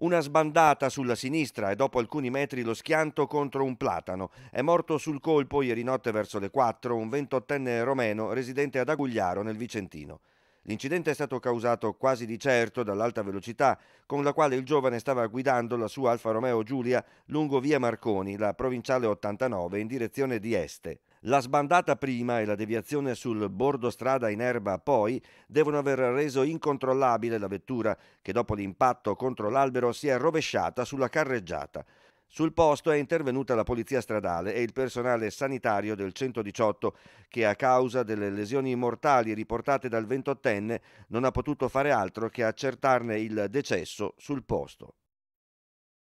Una sbandata sulla sinistra e dopo alcuni metri lo schianto contro un platano. È morto sul colpo ieri notte verso le 4 un 28enne romeno residente ad Agugliaro nel Vicentino. L'incidente è stato causato quasi di certo dall'alta velocità con la quale il giovane stava guidando la sua Alfa Romeo Giulia lungo via Marconi, la provinciale 89, in direzione di Este. La sbandata prima e la deviazione sul bordo strada in erba poi devono aver reso incontrollabile la vettura che dopo l'impatto contro l'albero si è rovesciata sulla carreggiata. Sul posto è intervenuta la polizia stradale e il personale sanitario del 118 che a causa delle lesioni mortali riportate dal 28enne non ha potuto fare altro che accertarne il decesso sul posto.